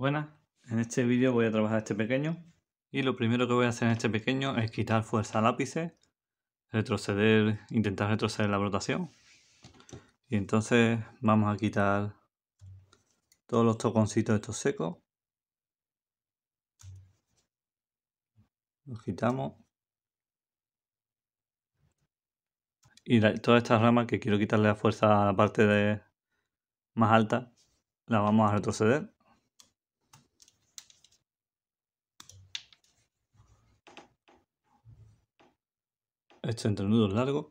Buenas, en este vídeo voy a trabajar este pequeño y lo primero que voy a hacer en este pequeño es quitar fuerza lápices, retroceder, intentar retroceder la rotación y entonces vamos a quitar todos los toconcitos estos secos los quitamos y todas estas ramas que quiero quitarle la fuerza a la parte de más alta la vamos a retroceder Estos entrenudos largos.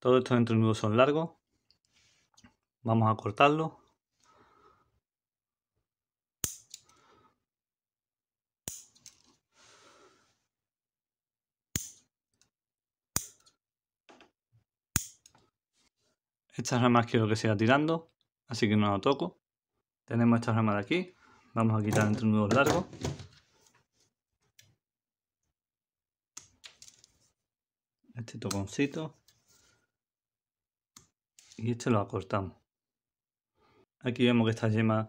Todos estos entrenudos son largos. Vamos a cortarlo. Estas ramas quiero que siga tirando, así que no lo toco. Tenemos esta rama de aquí. Vamos a quitar entrenudos largos largo. este toconcito y este lo acortamos. Aquí vemos que estas yemas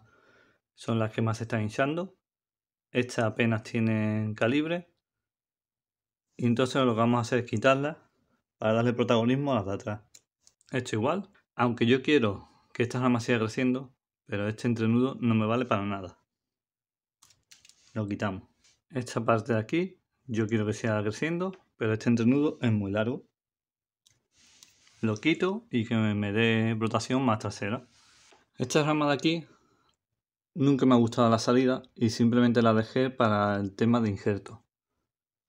son las que más se están hinchando. Estas apenas tienen calibre. Y entonces lo que vamos a hacer es quitarla para darle protagonismo a las de atrás. Esto igual, aunque yo quiero que esta rama siga creciendo, pero este entrenudo no me vale para nada. Lo quitamos. Esta parte de aquí yo quiero que siga creciendo pero este entrenudo es muy largo. Lo quito y que me dé rotación más trasera. Esta rama de aquí nunca me ha gustado la salida y simplemente la dejé para el tema de injerto.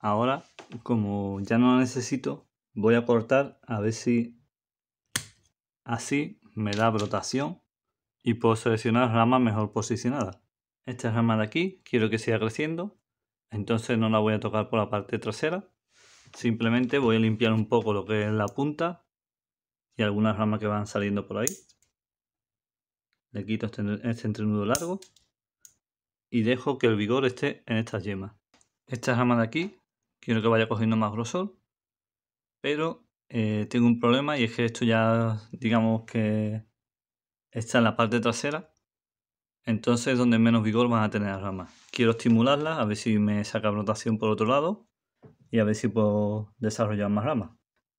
Ahora, como ya no la necesito, voy a cortar a ver si así me da rotación y puedo seleccionar ramas mejor posicionadas. Esta rama de aquí quiero que siga creciendo, entonces no la voy a tocar por la parte trasera Simplemente voy a limpiar un poco lo que es la punta y algunas ramas que van saliendo por ahí. Le quito este, este, entrenudo largo y dejo que el vigor esté en estas yemas. Esta rama de aquí quiero que vaya cogiendo más grosor, pero eh, tengo un problema y es que esto ya digamos que está en la parte trasera entonces donde menos vigor van a tener las ramas quiero estimularlas a ver si me saca rotación por otro lado y a ver si puedo desarrollar más ramas.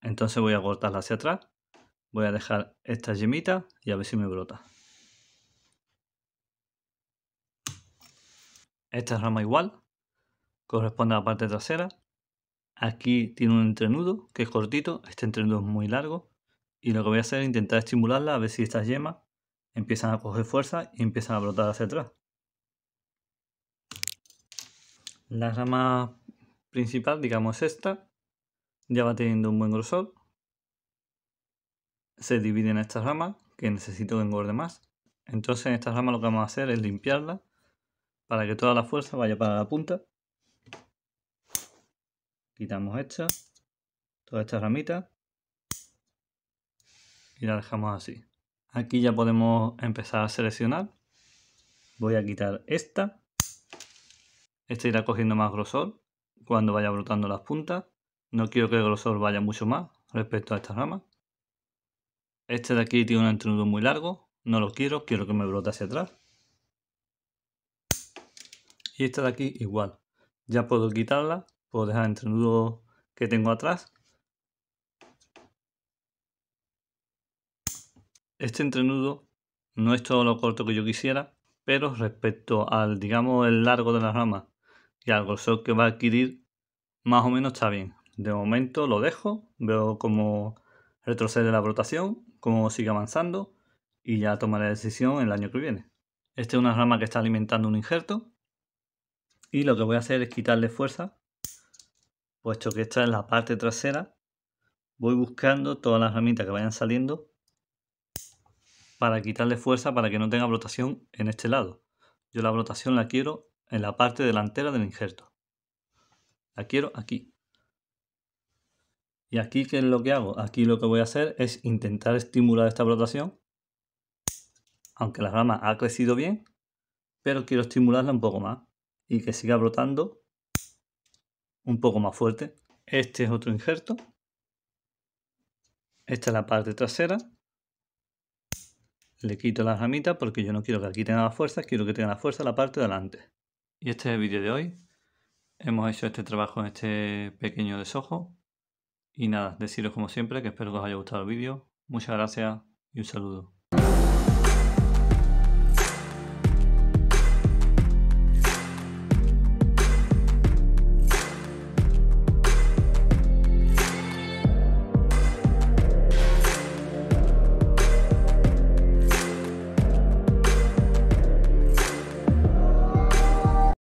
Entonces voy a cortarla hacia atrás, voy a dejar esta yemita y a ver si me brota. Esta rama igual, corresponde a la parte trasera. Aquí tiene un entrenudo que es cortito, este entrenudo es muy largo. Y lo que voy a hacer es intentar estimularla a ver si estas yemas empiezan a coger fuerza y empiezan a brotar hacia atrás. la ramas principal, digamos esta, ya va teniendo un buen grosor. Se divide en esta ramas, que necesito que engorde más. Entonces en esta rama lo que vamos a hacer es limpiarla para que toda la fuerza vaya para la punta. Quitamos esta, toda esta ramita. y la dejamos así. Aquí ya podemos empezar a seleccionar. Voy a quitar esta. Esta irá cogiendo más grosor cuando vaya brotando las puntas. No quiero que el grosor vaya mucho más respecto a esta rama. Este de aquí tiene un entrenudo muy largo, no lo quiero, quiero que me brote hacia atrás. Y esta de aquí igual. Ya puedo quitarla, puedo dejar el entrenudo que tengo atrás. Este entrenudo no es todo lo corto que yo quisiera, pero respecto al, digamos, el largo de la rama y al grosor que va a adquirir, más o menos está bien. De momento lo dejo, veo cómo retrocede la rotación cómo sigue avanzando y ya tomaré la decisión el año que viene. Esta es una rama que está alimentando un injerto y lo que voy a hacer es quitarle fuerza, puesto que esta es la parte trasera. Voy buscando todas las ramitas que vayan saliendo para quitarle fuerza para que no tenga brotación en este lado. Yo la brotación la quiero en la parte delantera del injerto. La quiero aquí. Y aquí, ¿qué es lo que hago? Aquí lo que voy a hacer es intentar estimular esta brotación. Aunque la rama ha crecido bien, pero quiero estimularla un poco más. Y que siga brotando un poco más fuerte. Este es otro injerto. Esta es la parte trasera. Le quito la ramita porque yo no quiero que aquí tenga la fuerza, quiero que tenga la fuerza la parte delante. Y este es el vídeo de hoy. Hemos hecho este trabajo en este pequeño desojo. Y nada, deciros como siempre que espero que os haya gustado el vídeo. Muchas gracias y un saludo.